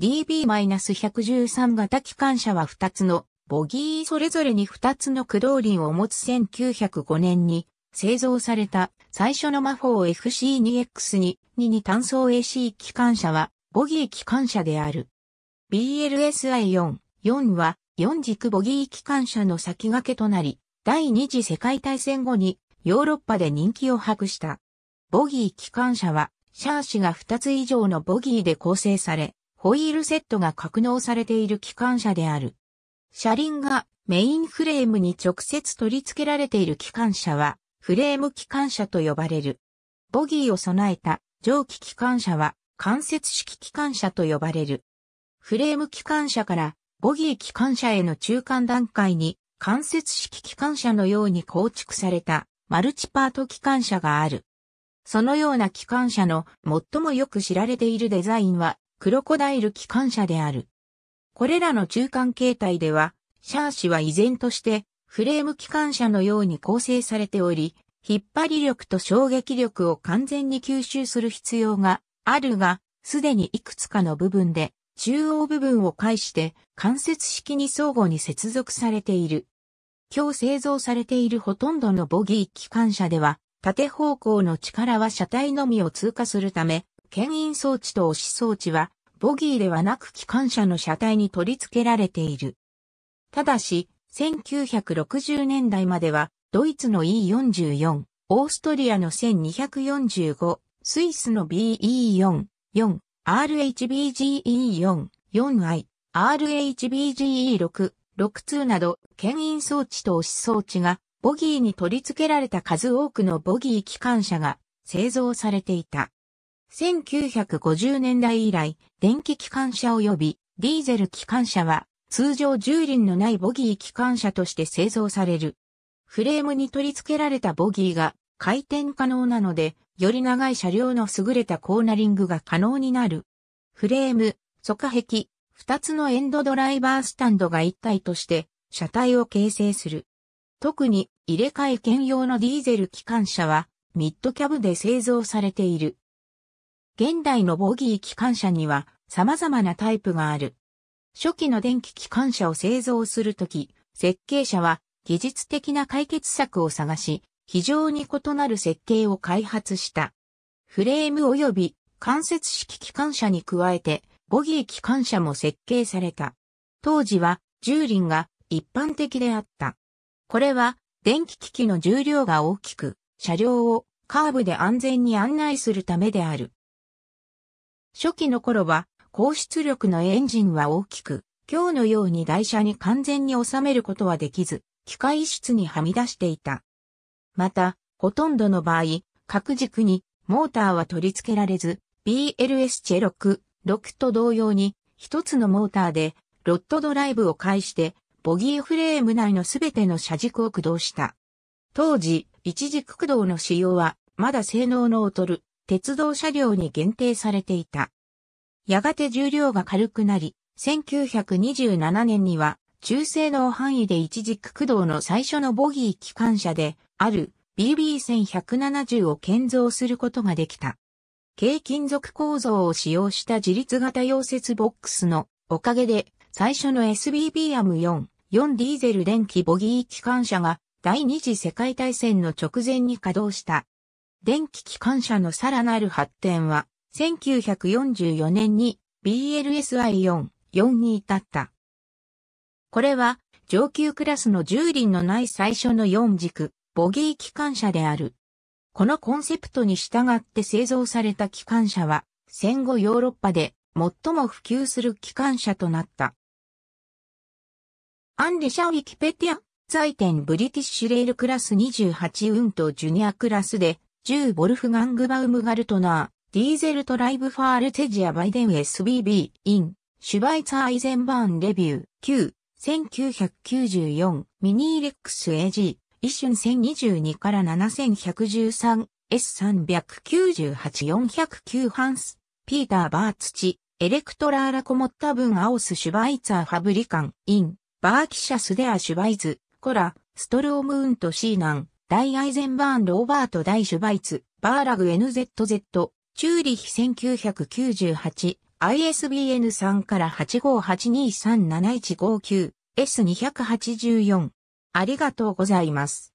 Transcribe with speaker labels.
Speaker 1: DB-113 型機関車は2つのボギーそれぞれに2つの駆動輪を持つ1905年に製造された最初の魔法 FC2X 2 2に単装 AC 機関車はボギー機関車である。BLSI4、4は4軸ボギー機関車の先駆けとなり、第二次世界大戦後にヨーロッパで人気を博した。ボギー機関車はシャーシが2つ以上のボギーで構成され、ホイールセットが格納されている機関車である。車輪がメインフレームに直接取り付けられている機関車は、フレーム機関車と呼ばれる。ボギーを備えた蒸気機関車は関節式機関車と呼ばれる。フレーム機関車からボギー機関車への中間段階に関節式機関車のように構築されたマルチパート機関車がある。そのような機関車の最もよく知られているデザインはクロコダイル機関車である。これらの中間形態では、シャーシは依然としてフレーム機関車のように構成されており、引っ張り力と衝撃力を完全に吸収する必要があるが、すでにいくつかの部分で中央部分を介して間接式に相互に接続されている。今日製造されているほとんどのボギー機関車では、縦方向の力は車体のみを通過するため、牽引装置と押し装置は、ボギーではなく機関車の車体に取り付けられている。ただし、1960年代までは、ドイツの E44、オーストリアの1245、スイスの BE4、4、RHBGE4、4i、RHBGE6、6-2など、牽引装置と押し装置が、ボギーに取り付けられた数多くのボギー機関車が製造されていた。1950年代以来、電気機関車及びディーゼル機関車は通常重輪のないボギー機関車として製造される。フレームに取り付けられたボギーが回転可能なので、より長い車両の優れたコーナリングが可能になる。フレーム、疎下壁、二つのエンドドライバースタンドが一体として車体を形成する。特に入れ替え兼用のディーゼル機関車はミッドキャブで製造されている。現代のボギー機関車には様々なタイプがある。初期の電気機関車を製造するとき、設計者は技術的な解決策を探し、非常に異なる設計を開発した。フレーム及び関節式機関車に加えて、ボギー機関車も設計された。当時は重輪が一般的であった。これは電気機器の重量が大きく、車両をカーブで安全に案内するためである。初期の頃は、高出力のエンジンは大きく、今日のように台車に完全に収めることはできず、機械室にはみ出していた。また、ほとんどの場合、各軸にモーターは取り付けられず、BLS チェ6、6と同様に、一つのモーターで、ロッドドライブを介して、ボギーフレーム内のすべての車軸を駆動した。当時、一軸駆動の仕様は、まだ性能の劣る鉄道車両に限定されていた。やがて重量が軽くなり、1927年には中性能範囲で一軸駆動の最初のボギー機関車である BB1170 を建造することができた。軽金属構造を使用した自立型溶接ボックスのおかげで最初の SBB アム4、4ディーゼル電気ボギー機関車が第二次世界大戦の直前に稼働した電気機関車のさらなる発展は、1944年に BLSI4、4に至った。これは、上級クラスの重輪のない最初の4軸、ボギー機関車である。このコンセプトに従って製造された機関車は、戦後ヨーロッパで最も普及する機関車となった。アンリシャウィキペティア、在店ブリティッシュレールクラス28運とジュニアクラスでジュー・ボルフガングバウムガルトナー、ディーゼルトライブファールテジアバイデン SBB、イン、シュバイツアイゼンバーンレビュー、9、1994、ミニーレックス AG、一瞬1022から7113、S398、409ハンス、ピーター・バーツチ、エレクトラーラコモッタブン・アオス・シュバイツア・ファブリカン、イン、バーキシャス・デア・シュバイズ、コラ、ストロームウント・シーナン、大アイゼンバーン・ローバート・大シュバイツ、バーラグ NZZ、チューリヒ1998、ISBN 3から85823715 9 S284。ありがとうございます。